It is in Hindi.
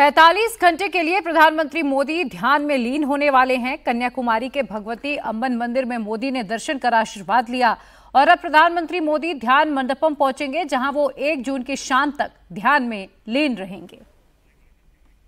45 घंटे के लिए प्रधानमंत्री मोदी ध्यान में लीन होने वाले हैं कन्याकुमारी के भगवती अम्बन मंदिर में मोदी ने दर्शन कर आशीर्वाद लिया और अब प्रधानमंत्री मोदी ध्यान मंडपम पहुंचेंगे जहां वो 1 जून की शाम तक ध्यान में लीन रहेंगे